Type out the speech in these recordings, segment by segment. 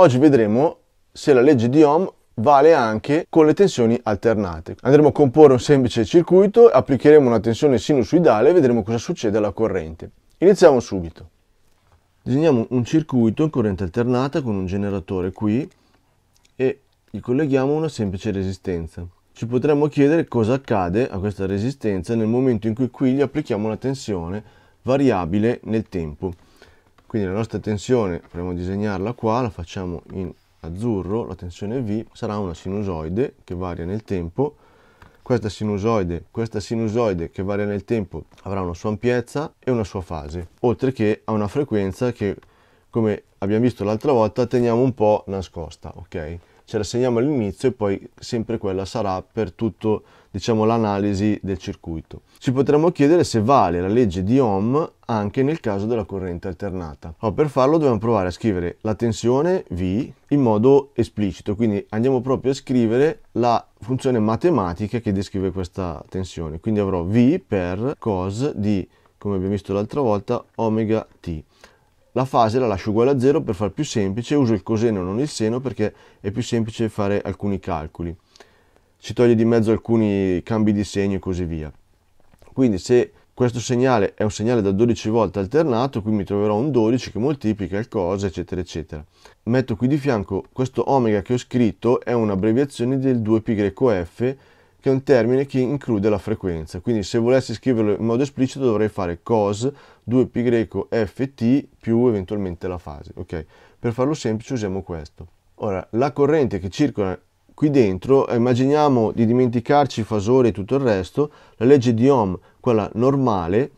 Oggi vedremo se la legge di Ohm vale anche con le tensioni alternate. Andremo a comporre un semplice circuito, applicheremo una tensione sinusoidale e vedremo cosa succede alla corrente. Iniziamo subito. Disegniamo un circuito in corrente alternata con un generatore qui e gli colleghiamo una semplice resistenza. Ci potremmo chiedere cosa accade a questa resistenza nel momento in cui qui gli applichiamo una tensione variabile nel tempo. Quindi la nostra tensione, proviamo a disegnarla qua, la facciamo in azzurro, la tensione V sarà una sinusoide che varia nel tempo. Questa sinusoide, questa sinusoide che varia nel tempo avrà una sua ampiezza e una sua fase, oltre che a una frequenza che, come abbiamo visto l'altra volta, teniamo un po' nascosta, ok? ce la segniamo all'inizio e poi sempre quella sarà per tutto diciamo, l'analisi del circuito. Ci potremmo chiedere se vale la legge di Ohm anche nel caso della corrente alternata. Allora, oh, per farlo dobbiamo provare a scrivere la tensione V in modo esplicito, quindi andiamo proprio a scrivere la funzione matematica che descrive questa tensione. Quindi avrò V per cos di, come abbiamo visto l'altra volta, omega t. La fase la lascio uguale a 0 per far più semplice, uso il coseno non il seno perché è più semplice fare alcuni calcoli. Si toglie di mezzo alcuni cambi di segno e così via. Quindi se questo segnale è un segnale da 12 volte alternato, qui mi troverò un 12 che moltiplica il cosa, eccetera, eccetera. Metto qui di fianco questo omega che ho scritto, è un'abbreviazione del 2πf che è un termine che include la frequenza. Quindi se volessi scriverlo in modo esplicito dovrei fare cos 2 ft più eventualmente la fase. Ok, Per farlo semplice usiamo questo. Ora, la corrente che circola qui dentro, immaginiamo di dimenticarci i fasori e tutto il resto, la legge di Ohm, quella normale,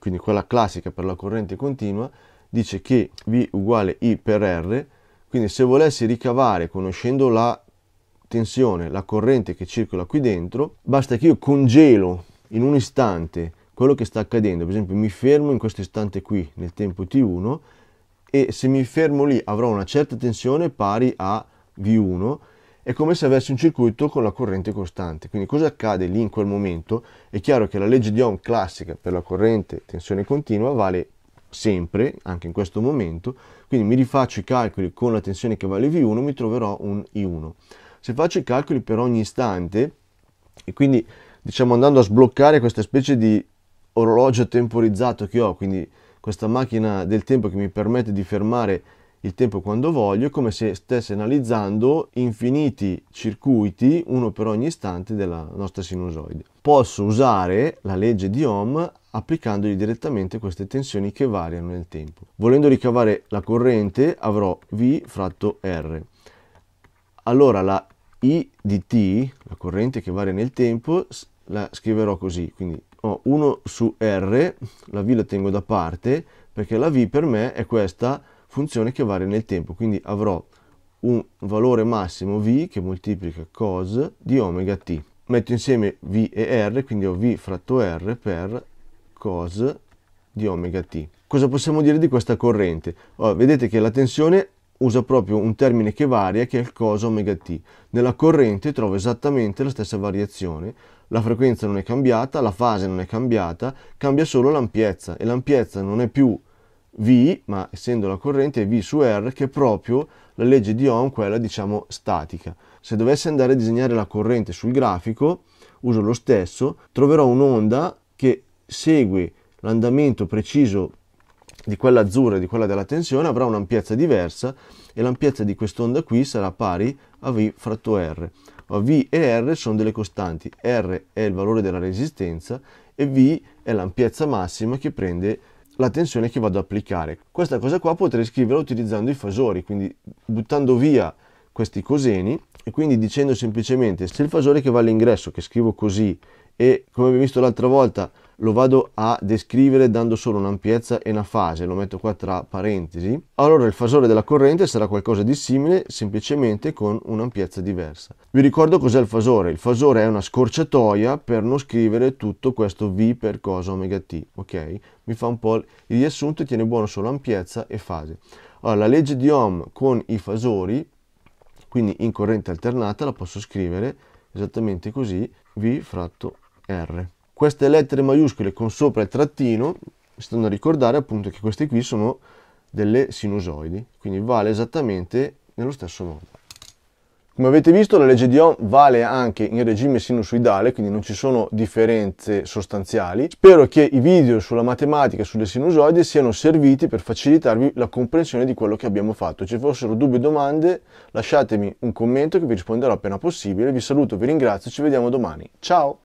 quindi quella classica per la corrente continua, dice che V uguale I per R, quindi se volessi ricavare conoscendo la tensione la corrente che circola qui dentro, basta che io congelo in un istante quello che sta accadendo, per esempio mi fermo in questo istante qui nel tempo t1 e se mi fermo lì avrò una certa tensione pari a v1 è come se avessi un circuito con la corrente costante. Quindi cosa accade lì in quel momento? È chiaro che la legge di Ohm classica per la corrente tensione continua vale sempre, anche in questo momento, quindi mi rifaccio i calcoli con la tensione che vale V1, mi troverò un I1. Se faccio i calcoli per ogni istante, e quindi diciamo andando a sbloccare questa specie di orologio temporizzato che ho, quindi questa macchina del tempo che mi permette di fermare il tempo quando voglio, è come se stesse analizzando infiniti circuiti, uno per ogni istante della nostra sinusoide. Posso usare la legge di Ohm applicandogli direttamente queste tensioni che variano nel tempo. Volendo ricavare la corrente avrò V fratto R allora la I di t, la corrente che varia nel tempo, la scriverò così, quindi ho 1 su R, la V la tengo da parte, perché la V per me è questa funzione che varia nel tempo, quindi avrò un valore massimo V che moltiplica cos di omega t. Metto insieme V e R, quindi ho V fratto R per cos di omega t. Cosa possiamo dire di questa corrente? Allora, oh, vedete che la tensione usa proprio un termine che varia che è il coso omega t. Nella corrente trovo esattamente la stessa variazione, la frequenza non è cambiata, la fase non è cambiata, cambia solo l'ampiezza e l'ampiezza non è più V, ma essendo la corrente è V su R che è proprio la legge di Ohm, quella diciamo statica. Se dovessi andare a disegnare la corrente sul grafico, uso lo stesso, troverò un'onda che segue l'andamento preciso di quella azzurra e di quella della tensione avrà un'ampiezza diversa e l'ampiezza di quest'onda qui sarà pari a V fratto R. Ma V e R sono delle costanti, R è il valore della resistenza e V è l'ampiezza massima che prende la tensione che vado ad applicare. Questa cosa qua potrei scriverla utilizzando i fasori, quindi buttando via questi coseni e quindi dicendo semplicemente se il fasore che va all'ingresso, che scrivo così, e come abbiamo visto l'altra volta lo vado a descrivere dando solo un'ampiezza e una fase, lo metto qua tra parentesi, allora il fasore della corrente sarà qualcosa di simile, semplicemente con un'ampiezza diversa. Vi ricordo cos'è il fasore, il fasore è una scorciatoia per non scrivere tutto questo V per cosa omega t, ok? Mi fa un po' il riassunto e tiene buono solo ampiezza e fase. Allora, la legge di Ohm con i fasori, quindi in corrente alternata, la posso scrivere esattamente così, V fratto R queste lettere maiuscole con sopra il trattino stanno a ricordare appunto che queste qui sono delle sinusoidi, quindi vale esattamente nello stesso modo. Come avete visto la legge di Ohm vale anche in regime sinusoidale, quindi non ci sono differenze sostanziali. Spero che i video sulla matematica e sulle sinusoidi siano serviti per facilitarvi la comprensione di quello che abbiamo fatto. Se ci fossero dubbi o domande lasciatemi un commento che vi risponderò appena possibile. Vi saluto, vi ringrazio, ci vediamo domani. Ciao!